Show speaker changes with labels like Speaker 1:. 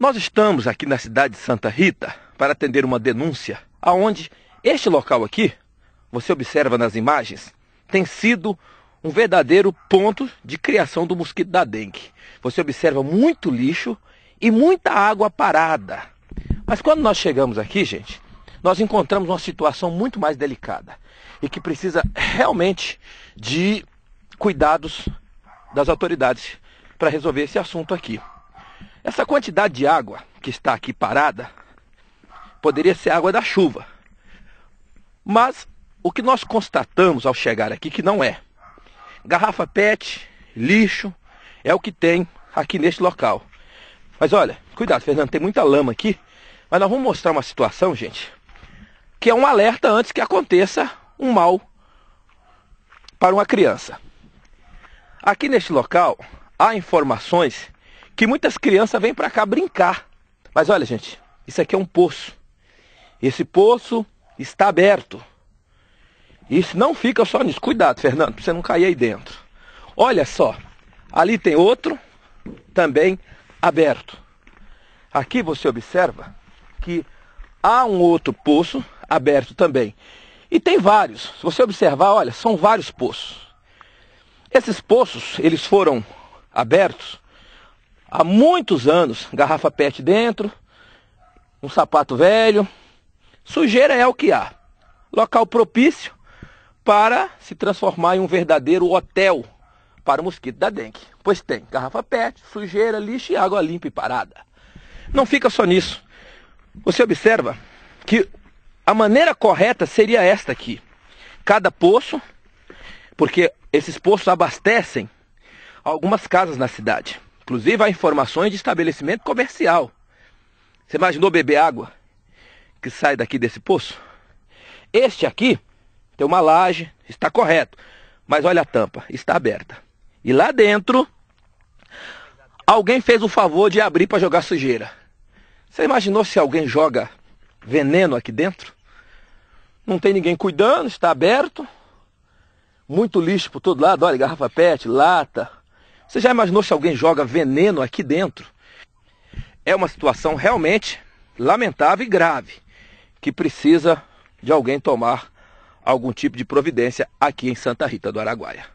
Speaker 1: Nós estamos aqui na cidade de Santa Rita para atender uma denúncia, aonde este local aqui, você observa nas imagens, tem sido um verdadeiro ponto de criação do mosquito da dengue. Você observa muito lixo e muita água parada. Mas quando nós chegamos aqui, gente, nós encontramos uma situação muito mais delicada e que precisa realmente de cuidados das autoridades para resolver esse assunto aqui. Essa quantidade de água que está aqui parada poderia ser água da chuva. Mas o que nós constatamos ao chegar aqui que não é. Garrafa PET, lixo, é o que tem aqui neste local. Mas olha, cuidado, Fernando, tem muita lama aqui. Mas nós vamos mostrar uma situação, gente, que é um alerta antes que aconteça um mal para uma criança. Aqui neste local há informações que muitas crianças vêm para cá brincar. Mas olha, gente, isso aqui é um poço. Esse poço está aberto. Isso não fica só nisso. Cuidado, Fernando, para você não cair aí dentro. Olha só, ali tem outro também aberto. Aqui você observa que há um outro poço aberto também. E tem vários. Se você observar, olha, são vários poços. Esses poços, eles foram abertos há muitos anos. Garrafa PET dentro, um sapato velho. Sujeira é o que há. Local propício para se transformar em um verdadeiro hotel para o mosquito da dengue. Pois tem garrafa PET, sujeira, lixo e água limpa e parada. Não fica só nisso. Você observa que a maneira correta seria esta aqui. Cada poço, porque esses poços abastecem algumas casas na cidade. Inclusive há informações de estabelecimento comercial. Você imaginou beber água que sai daqui desse poço? Este aqui tem uma laje, está correto. Mas olha a tampa, está aberta. E lá dentro, alguém fez o favor de abrir para jogar sujeira. Você imaginou se alguém joga veneno aqui dentro? Não tem ninguém cuidando, está aberto. Muito lixo por todo lado, olha, garrafa PET, lata, você já imaginou se alguém joga veneno aqui dentro? É uma situação realmente lamentável e grave que precisa de alguém tomar algum tipo de providência aqui em Santa Rita do Araguaia.